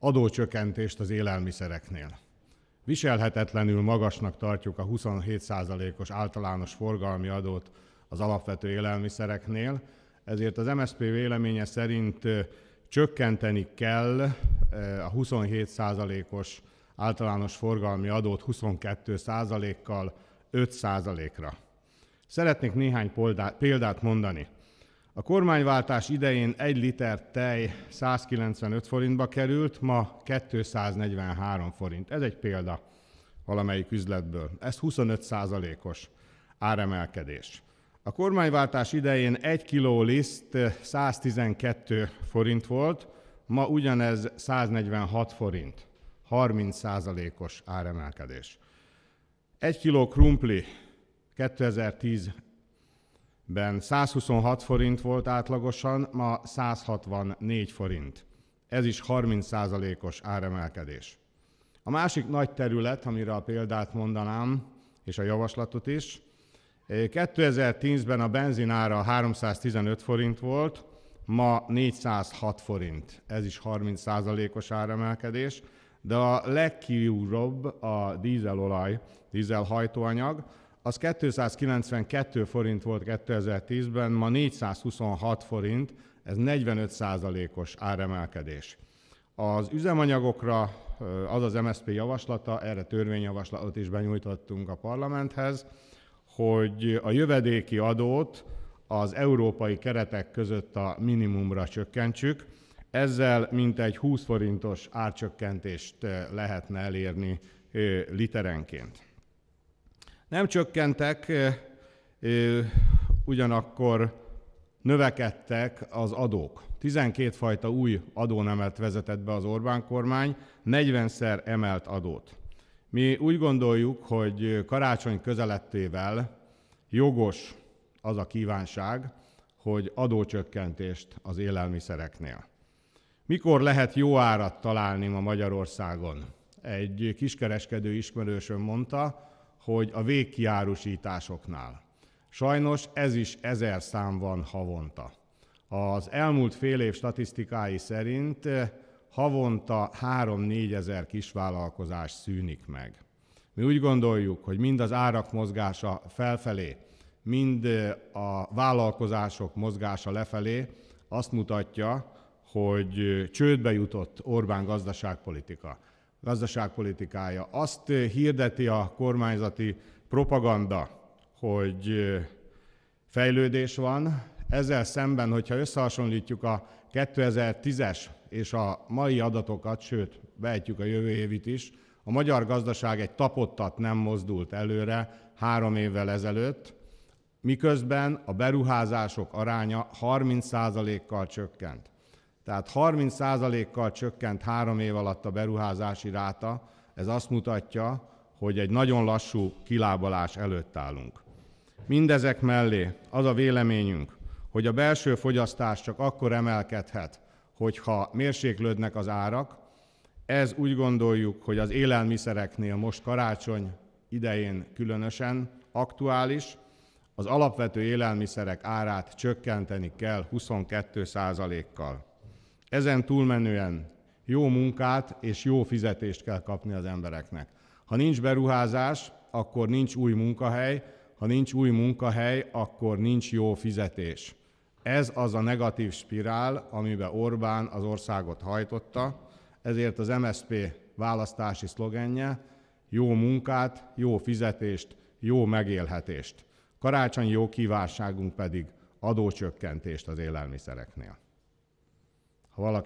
adócsökkentést az élelmiszereknél. Viselhetetlenül magasnak tartjuk a 27%-os általános forgalmi adót az alapvető élelmiszereknél, ezért az MSZP véleménye szerint csökkenteni kell a 27%-os általános forgalmi adót 22%-kal 5%-ra. Szeretnék néhány példát mondani. A kormányváltás idején egy liter tej 195 forintba került, ma 243 forint. Ez egy példa valamelyik üzletből. Ez 25 százalékos áremelkedés. A kormányváltás idején egy kiló liszt 112 forint volt, ma ugyanez 146 forint. 30 százalékos áremelkedés. Egy kiló krumpli 2010 ben 126 forint volt átlagosan, ma 164 forint. Ez is 30%-os áremelkedés. A másik nagy terület, amire a példát mondanám, és a javaslatot is, 2010-ben a benzinára 315 forint volt, ma 406 forint. Ez is 30%-os áremelkedés, de a legkiúrobb a dízelolaj, dízelhajtóanyag, az 292 forint volt 2010-ben, ma 426 forint, ez 45 százalékos áremelkedés. Az üzemanyagokra az az MSZP javaslata, erre törvényjavaslatot is benyújtottunk a parlamenthez, hogy a jövedéki adót az európai keretek között a minimumra csökkentsük, ezzel mintegy 20 forintos árcsökkentést lehetne elérni literenként. Nem csökkentek, ugyanakkor növekedtek az adók. 12 fajta új adónemet vezetett be az Orbán kormány, 40-szer emelt adót. Mi úgy gondoljuk, hogy karácsony közelettével jogos az a kívánság, hogy adócsökkentést az élelmiszereknél. Mikor lehet jó árat találni ma Magyarországon? Egy kiskereskedő ismerősöm mondta, hogy a végkiárusításoknál. Sajnos ez is ezer szám van havonta. Az elmúlt fél év statisztikái szerint eh, havonta 3-4 ezer kisvállalkozás szűnik meg. Mi úgy gondoljuk, hogy mind az árak mozgása felfelé, mind eh, a vállalkozások mozgása lefelé azt mutatja, hogy eh, csődbe jutott Orbán gazdaságpolitika gazdaságpolitikája. Azt eh, hirdeti a kormányzati propaganda, hogy eh, fejlődés van, ezzel szemben, hogyha összehasonlítjuk a 2010-es és a mai adatokat, sőt, vehetjük a jövő évit is, a magyar gazdaság egy tapottat nem mozdult előre három évvel ezelőtt, miközben a beruházások aránya 30%-kal csökkent. Tehát 30%-kal csökkent három év alatt a beruházási ráta, ez azt mutatja, hogy egy nagyon lassú kilábalás előtt állunk. Mindezek mellé az a véleményünk, hogy a belső fogyasztás csak akkor emelkedhet, hogyha mérséklődnek az árak. Ez úgy gondoljuk, hogy az élelmiszereknél most karácsony idején különösen aktuális. Az alapvető élelmiszerek árát csökkenteni kell 22 kal ezen túlmenően jó munkát és jó fizetést kell kapni az embereknek. Ha nincs beruházás, akkor nincs új munkahely, ha nincs új munkahely, akkor nincs jó fizetés. Ez az a negatív spirál, amiben Orbán az országot hajtotta, ezért az MSP választási szlogenje jó munkát, jó fizetést, jó megélhetést. Karácsonyi jó kívánságunk pedig adócsökkentést az élelmiszereknél. Hvala.